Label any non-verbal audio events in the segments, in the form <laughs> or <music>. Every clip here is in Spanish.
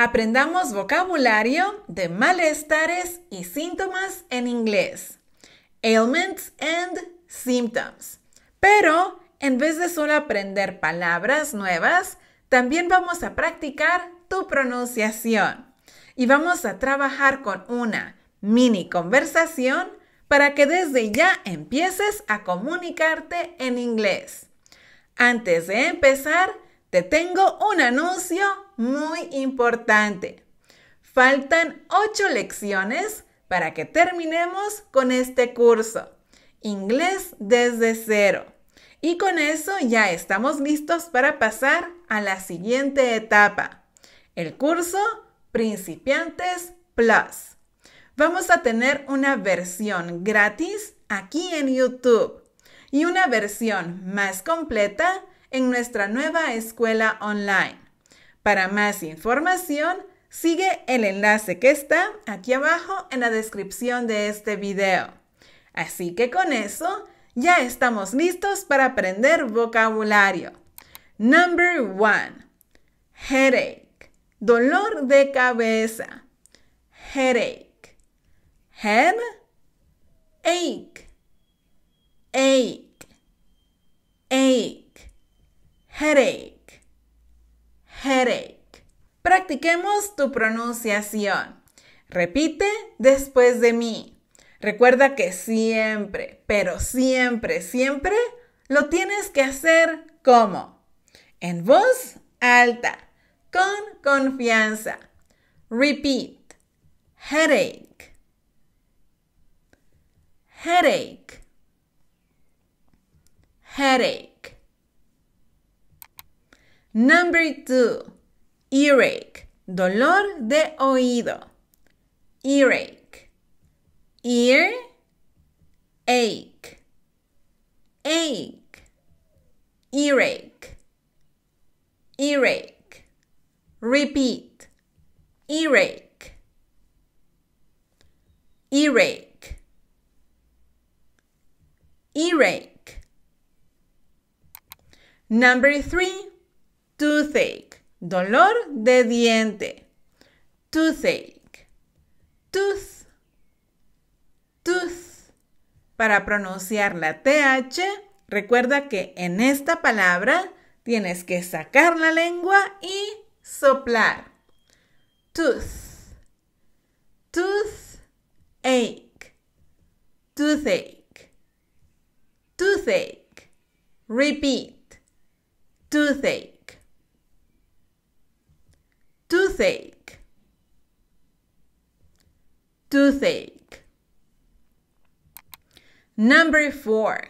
Aprendamos vocabulario de malestares y síntomas en inglés. Ailments and symptoms. Pero en vez de solo aprender palabras nuevas, también vamos a practicar tu pronunciación. Y vamos a trabajar con una mini conversación para que desde ya empieces a comunicarte en inglés. Antes de empezar, te tengo un anuncio muy importante. Faltan ocho lecciones para que terminemos con este curso. Inglés desde cero. Y con eso ya estamos listos para pasar a la siguiente etapa, el curso Principiantes Plus. Vamos a tener una versión gratis aquí en YouTube y una versión más completa en nuestra nueva escuela online. Para más información, sigue el enlace que está aquí abajo en la descripción de este video. Así que con eso, ya estamos listos para aprender vocabulario. Number one, headache, dolor de cabeza. Headache, head, ache, ache, ache, headache headache. Practiquemos tu pronunciación. Repite después de mí. Recuerda que siempre, pero siempre, siempre lo tienes que hacer como en voz alta, con confianza. Repeat. Headache. Headache. Headache. Number two, earache, dolor de oído. Earache, ear, ache, ache, earache, earache. Repeat, earache, earache, earache. Number three toothache, dolor de diente. Toothache, tooth, tooth. Para pronunciar la TH, recuerda que en esta palabra tienes que sacar la lengua y soplar. Tooth, tooth, ache, toothache, toothache. Repeat, toothache. toothache toothache number 4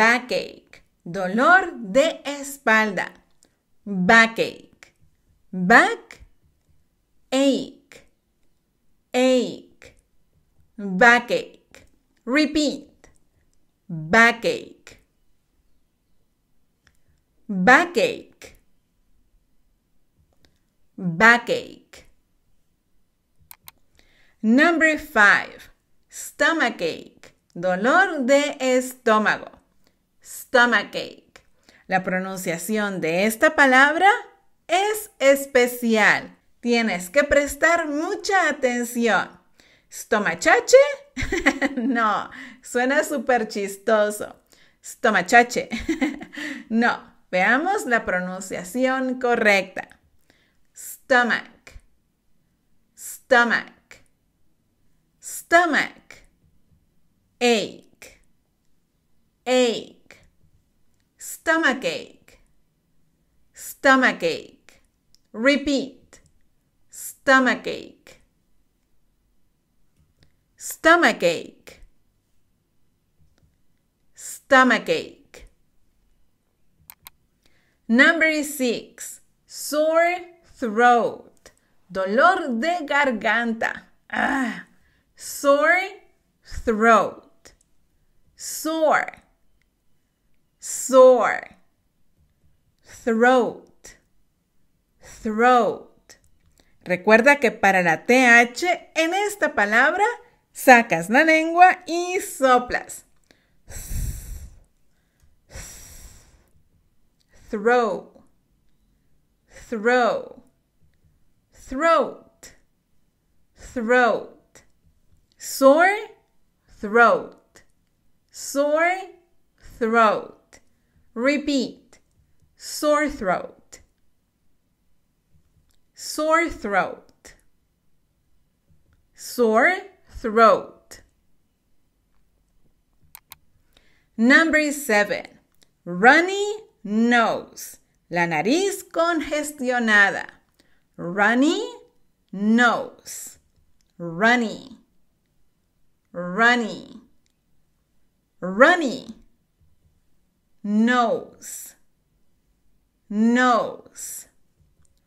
backache dolor de espalda backache back ache ache backache repeat backache backache backache. Number five, stomachache, dolor de estómago. Stomachache. La pronunciación de esta palabra es especial. Tienes que prestar mucha atención. ¿Stomachache? <laughs> no, suena súper chistoso. Stomachache. <laughs> no, veamos la pronunciación correcta. stomach, stomach, stomach, ache, ache, stomach ache, stomach ache. Repeat, stomach ache, stomach ache, stomach ache. Number six, sore throat, dolor de garganta. Ah, sore throat, sore, sore, throat, throat. Recuerda que para la TH en esta palabra sacas la lengua y soplas. Throw. Throw. throat, throat. Sore throat, sore throat. Repeat, sore throat, sore throat, sore throat. Number seven, runny nose, la nariz congestionada runny nose, runny, runny, runny, nose, nose,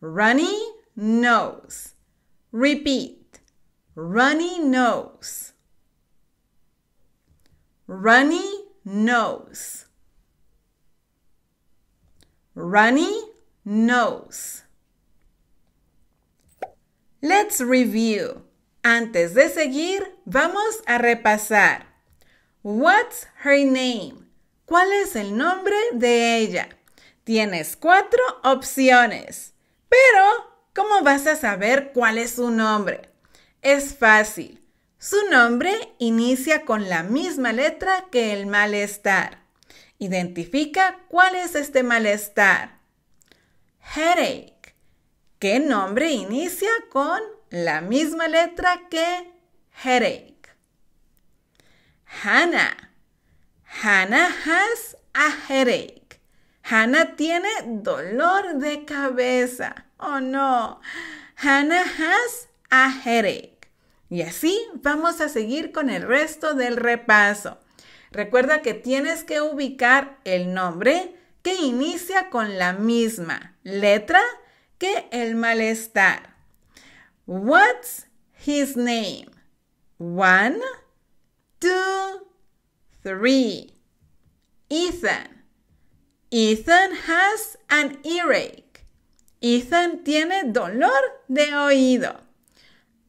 runny nose. Repeat, runny nose, runny nose, runny nose. Let's review. Antes de seguir, vamos a repasar. What's her name? ¿Cuál es el nombre de ella? Tienes cuatro opciones. Pero, ¿cómo vas a saber cuál es su nombre? Es fácil. Su nombre inicia con la misma letra que el malestar. Identifica cuál es este malestar. Headache. ¿Qué nombre inicia con la misma letra que headache? Hannah. Hannah has a headache. Hannah tiene dolor de cabeza. Oh no. Hannah has a headache. Y así vamos a seguir con el resto del repaso. Recuerda que tienes que ubicar el nombre que inicia con la misma letra que el malestar. What's his name? One, two, three. Ethan. Ethan has an earache. Ethan tiene dolor de oído.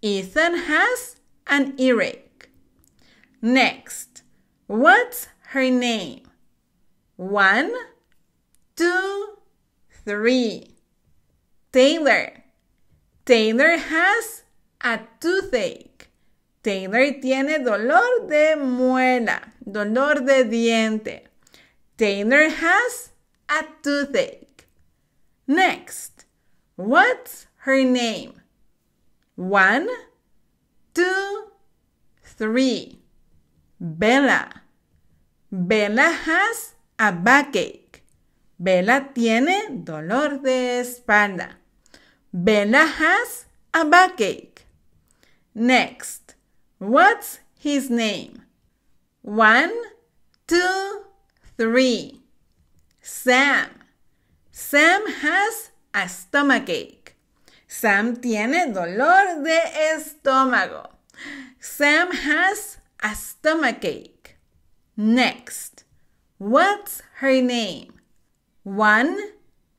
Ethan has an earache. Next, what's her name? One, two, three. Taylor. Taylor has a toothache. Taylor tiene dolor de muela, dolor de diente. Taylor has a toothache. Next, what's her name? One, two, three. Bella. Bella has a backache. Bella tiene dolor de espalda. Bella has a backache. Next, what's his name? One, two, three. Sam. Sam has a stomachache. Sam tiene dolor de estómago. Sam has a stomachache. Next, what's her name? One,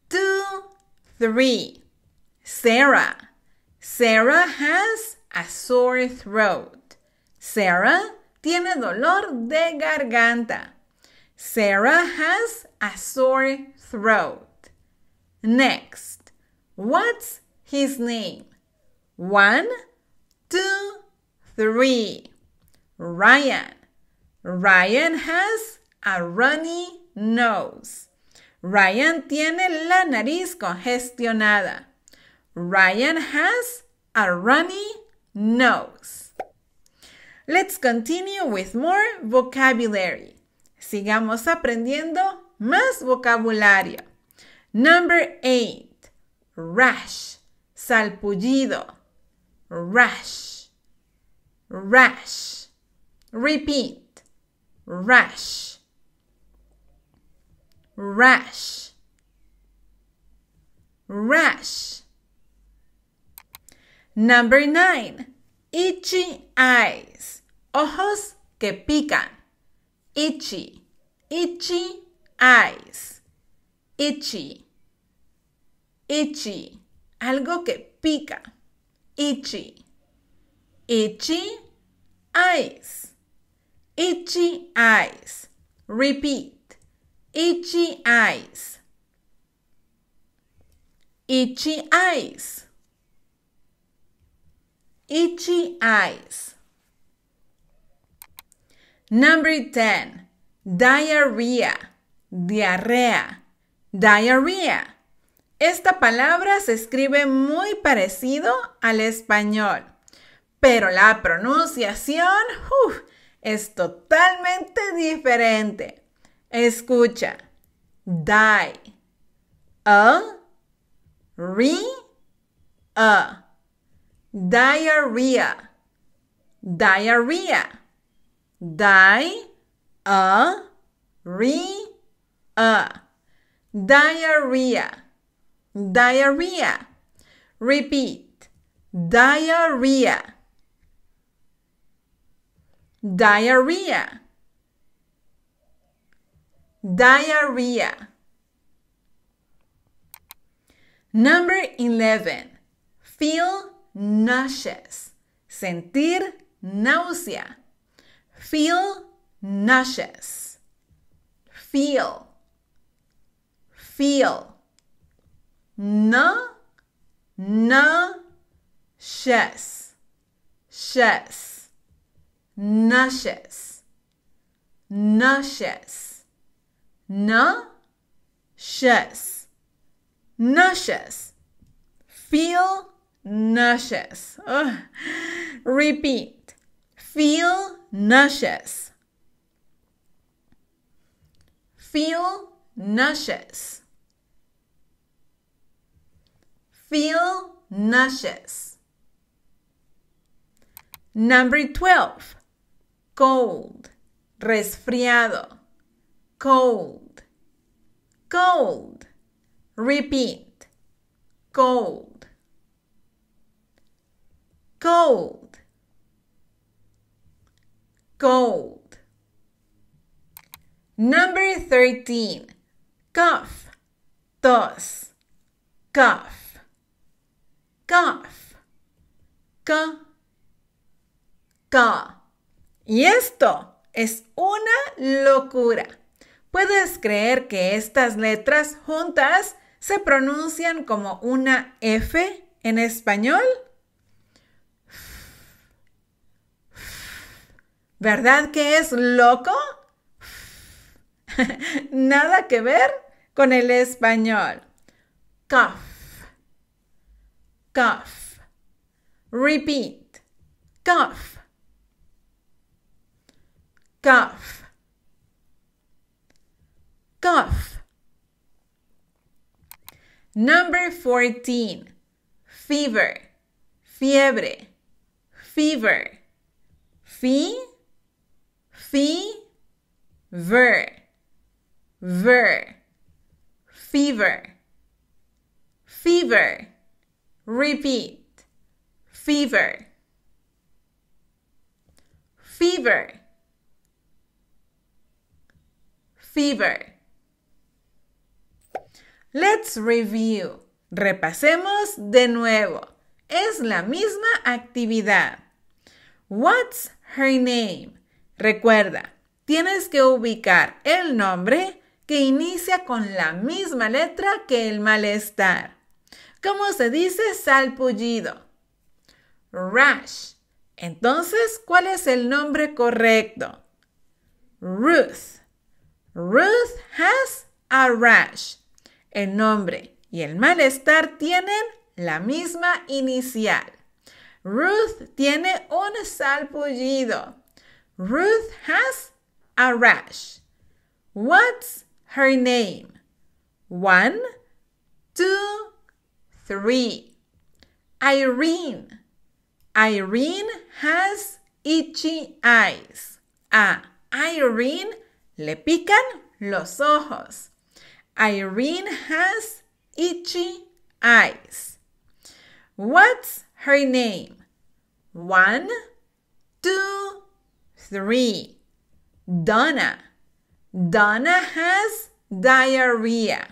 two, three. Sarah. Sarah has a sore throat. Sarah tiene dolor de garganta. Sarah has a sore throat. Next, what's his name? One, two, three. Ryan. Ryan has a runny nose. Ryan tiene la nariz congestionada. Ryan has a runny nose. Let's continue with more vocabulary. Sigamos aprendiendo más vocabulario. Number eight. Rash. Salpullido. Rash. Rash. Repeat. Rash. Rash. Rash. Number 9. Itchy eyes. Ojos que pican. Itchy. Itchy eyes. Itchy. Itchy. Algo que pica. Itchy. Itchy eyes. Itchy eyes. Repeat. Itchy eyes. Itchy eyes itchy eyes. Number 10. Diarrhea, diarrea, diarrhea. Esta palabra se escribe muy parecido al español, pero la pronunciación es totalmente diferente. Escucha. Die. A. Re. A. diarrhea, diarrhea, di a re a diarrhea, diarrhea. Repeat, diarrhea, diarrhea, diarrhea. Number 11. Feel nauseous, sentir náusea, feel nauseous, feel, feel, Na. Na. shes, shes, nauseous, nauseous, Na. shes, nauseous, feel nauseous. Ugh. Repeat. Feel nauseous. Feel nauseous. Feel nauseous. Number 12. Cold. Resfriado. Cold. Cold. Repeat. Cold gold gold number 13 cough dos cough cough ca ca y esto es una locura puedes creer que estas letras juntas se pronuncian como una f en español ¿Verdad que es loco? <laughs> Nada que ver con el español. Cough. Cough. Repeat. Cough. Cough. Cough. Number 14. Fever. Fiebre. Fever. Fee fever, ver, fever, fever. Repeat, fever, fever, fever. Let's review. Repasemos de nuevo. Es la misma actividad. What's her name? Recuerda, tienes que ubicar el nombre que inicia con la misma letra que el malestar. ¿Cómo se dice salpullido? Rash. Entonces, ¿cuál es el nombre correcto? Ruth. Ruth has a rash. El nombre y el malestar tienen la misma inicial. Ruth tiene un salpullido. Ruth has a rash. What's her name? One, two, three. Irene. Irene has itchy eyes. A Irene le pican los ojos. Irene has itchy eyes. What's her name? One, two, Three. Donna. Donna has diarrhea.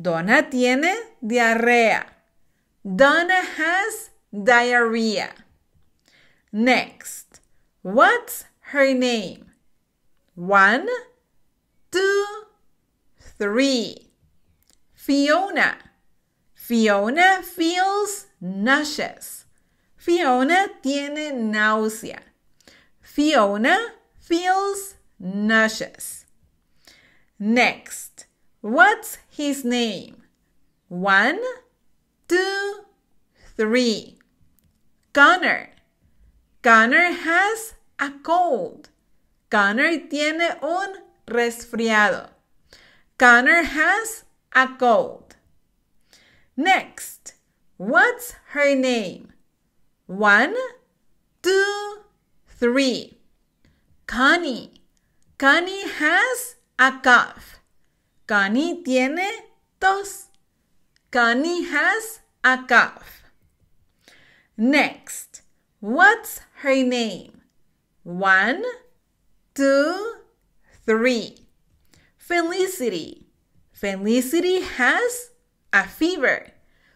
Donna tiene diarrea. Donna has diarrhea. Next. What's her name? One, two, three. Fiona. Fiona feels nauseous. Fiona tiene náusea. Fiona feels nauseous. Next, what's his name? One, two, three. Gunner. Gunner has a cold. Gunner tiene un resfriado. Gunner has a cold. Next, what's her name? One, two, Three. Connie. Connie has a cough. Connie tiene tos. Connie has a cough. Next. What's her name? One, two, three. Felicity. Felicity has a fever.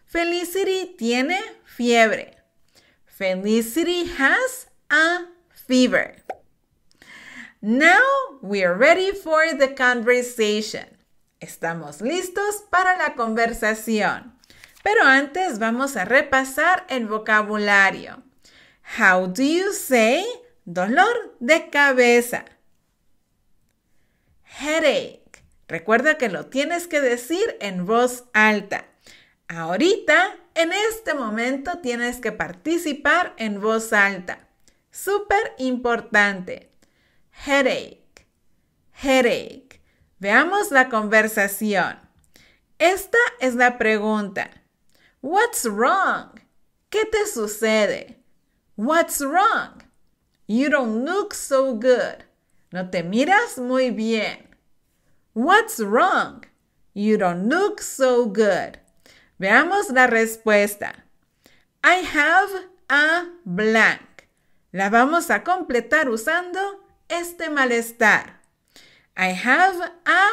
Felicity tiene fiebre. Felicity has a fever. Now we are ready for the conversation. Estamos listos para la conversación. Pero antes vamos a repasar el vocabulario. How do you say dolor de cabeza? Headache. Recuerda que lo tienes que decir en voz alta. Ahorita, en este momento, tienes que participar en voz alta. Súper importante. Headache. Headache. Veamos la conversación. Esta es la pregunta. What's wrong? ¿Qué te sucede? What's wrong? You don't look so good. No te miras muy bien. What's wrong? You don't look so good. Veamos la respuesta. I have a blank. La vamos a completar usando este malestar. I have a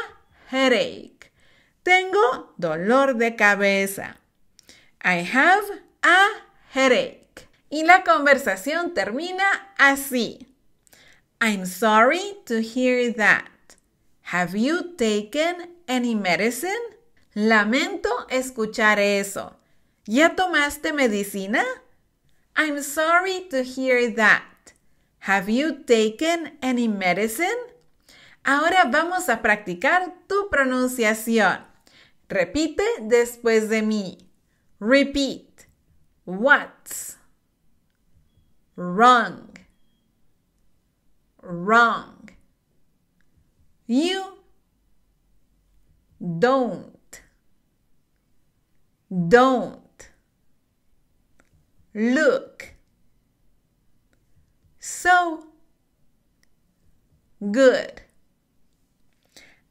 headache. Tengo dolor de cabeza. I have a headache. Y la conversación termina así. I'm sorry to hear that. Have you taken any medicine? Lamento escuchar eso. ¿Ya tomaste medicina? I'm sorry to hear that. Have you taken any medicine? Ahora vamos a practicar tu pronunciación. Repite después de mí. Repeat. What's wrong? Wrong. You don't. Don't look so good.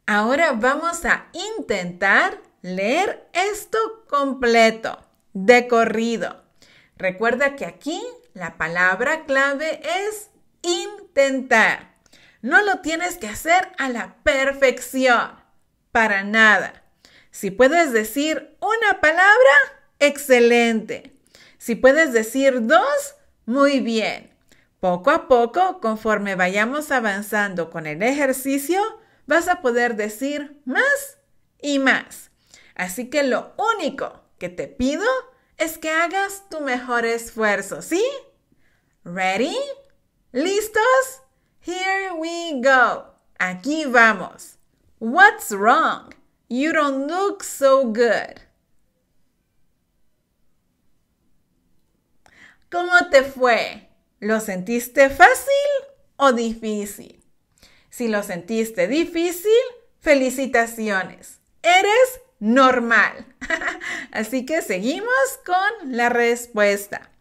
Ahora vamos a intentar leer esto completo, de corrido. Recuerda que aquí la palabra clave es intentar. No lo tienes que hacer a la perfección, para nada. Si puedes decir una palabra, excelente. Si puedes decir dos, muy bien. Poco a poco, conforme vayamos avanzando con el ejercicio, vas a poder decir más y más. Así que lo único que te pido es que hagas tu mejor esfuerzo, ¿sí? ¿Ready? ¿Listos? Here we go. Aquí vamos. What's wrong? You don't look so good. ¿Cómo te fue? ¿Lo sentiste fácil o difícil? Si lo sentiste difícil, felicitaciones. Eres normal. <laughs> Así que seguimos con la respuesta.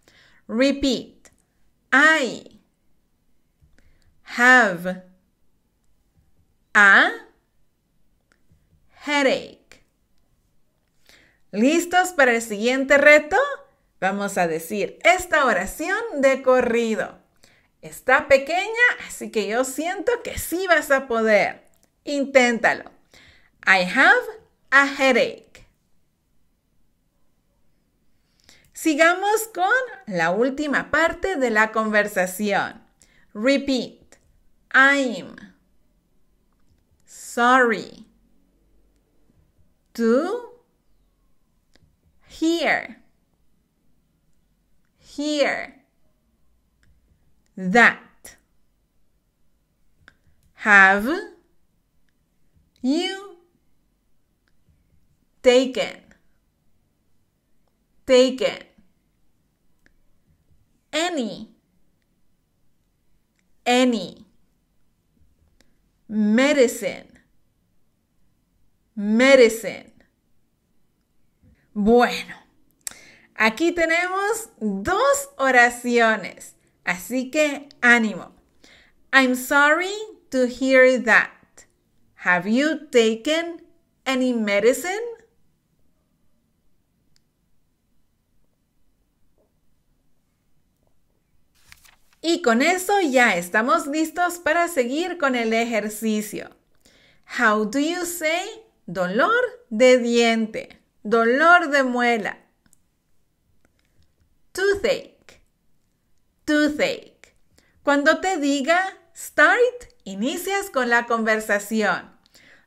Repeat. I have a headache. ¿Listos para el siguiente reto? Vamos a decir esta oración de corrido. Está pequeña, así que yo siento que sí vas a poder. Inténtalo. I have a headache. Sigamos con la última parte de la conversación. Repeat. I'm sorry. To hear. here, that, have you taken, taken, any, any, medicine, medicine. Bueno, Aquí tenemos dos oraciones, así que ánimo. I'm sorry to hear that. Have you taken any medicine? Y con eso ya estamos listos para seguir con el ejercicio. How do you say dolor de diente, dolor de muela? toothache. Toothache. Cuando te diga start, inicias con la conversación.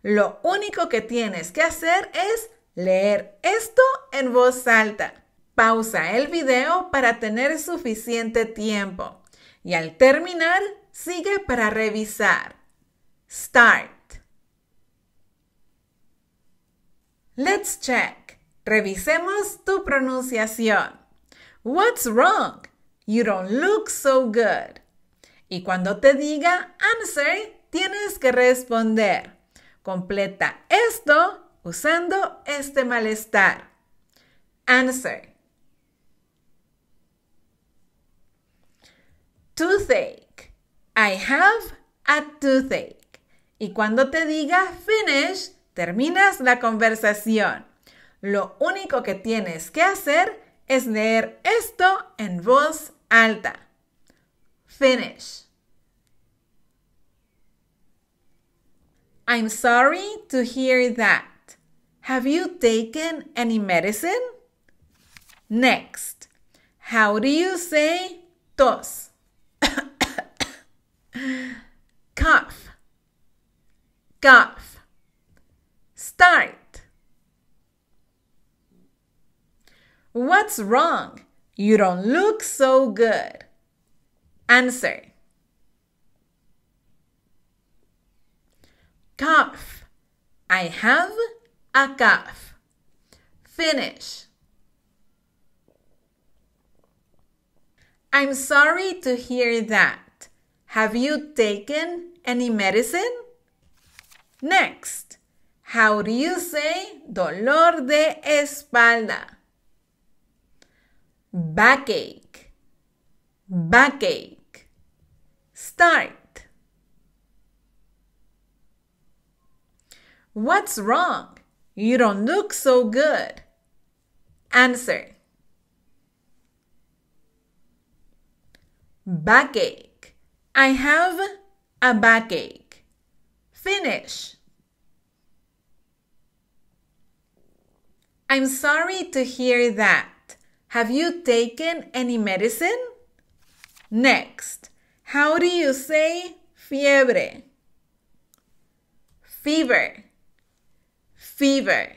Lo único que tienes que hacer es leer esto en voz alta. Pausa el video para tener suficiente tiempo y al terminar sigue para revisar. Start. Let's check. Revisemos tu pronunciación. What's wrong? You don't look so good. Y cuando te diga answer, tienes que responder. Completa esto usando este malestar. Answer. Toothache. I have a toothache. Y cuando te diga finish, terminas la conversación. Lo único que tienes que hacer es leer esto en voz alta. Finish. I'm sorry to hear that. Have you taken any medicine? Next. How do you say tos? <coughs> cough. Cough. Start. What's wrong? You don't look so good. Answer. Cough. I have a cough. Finish. I'm sorry to hear that. Have you taken any medicine? Next. How do you say dolor de espalda? backache, backache. Start. What's wrong? You don't look so good. Answer. Backache. I have a backache. Finish. I'm sorry to hear that. Have you taken any medicine? Next, how do you say fiebre? Fever, fever.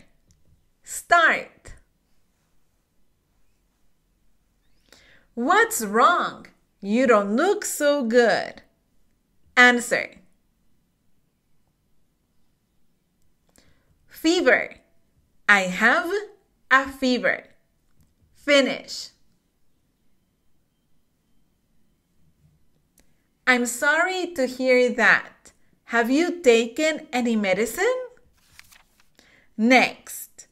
Start. What's wrong? You don't look so good. Answer. Fever. I have a fever finish. I'm sorry to hear that. Have you taken any medicine? Next,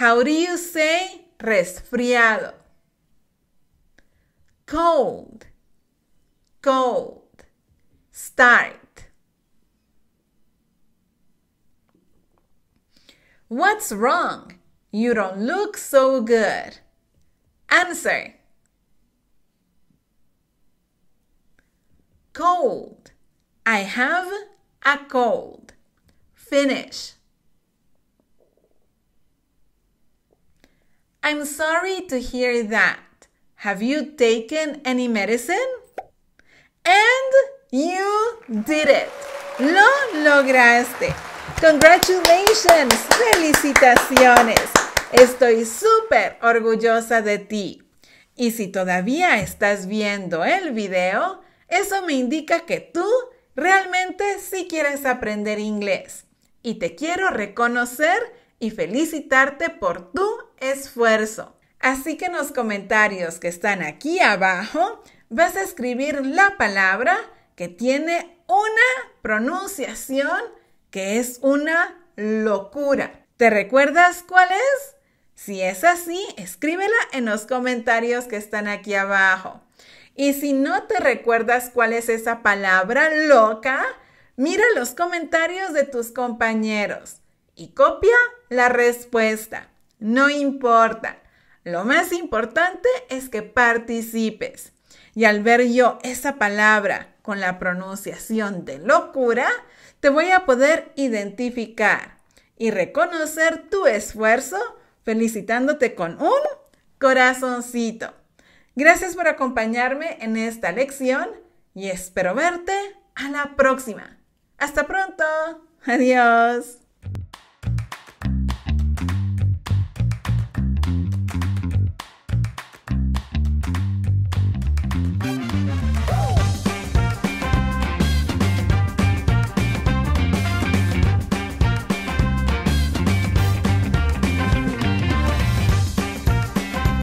how do you say resfriado? Cold, cold, start. What's wrong? You don't look so good. Answer. Cold. I have a cold. Finish. I'm sorry to hear that. Have you taken any medicine? And you did it. Lo lograste. Congratulations. Felicitaciones. Estoy súper orgullosa de ti. Y si todavía estás viendo el video, eso me indica que tú realmente sí quieres aprender inglés. Y te quiero reconocer y felicitarte por tu esfuerzo. Así que en los comentarios que están aquí abajo, vas a escribir la palabra que tiene una pronunciación que es una locura. ¿Te recuerdas cuál es? Si es así, escríbela en los comentarios que están aquí abajo. Y si no te recuerdas cuál es esa palabra loca, mira los comentarios de tus compañeros y copia la respuesta. No importa. Lo más importante es que participes. Y al ver yo esa palabra con la pronunciación de locura, te voy a poder identificar y reconocer tu esfuerzo felicitándote con un corazoncito. Gracias por acompañarme en esta lección y espero verte a la próxima. Hasta pronto. Adiós.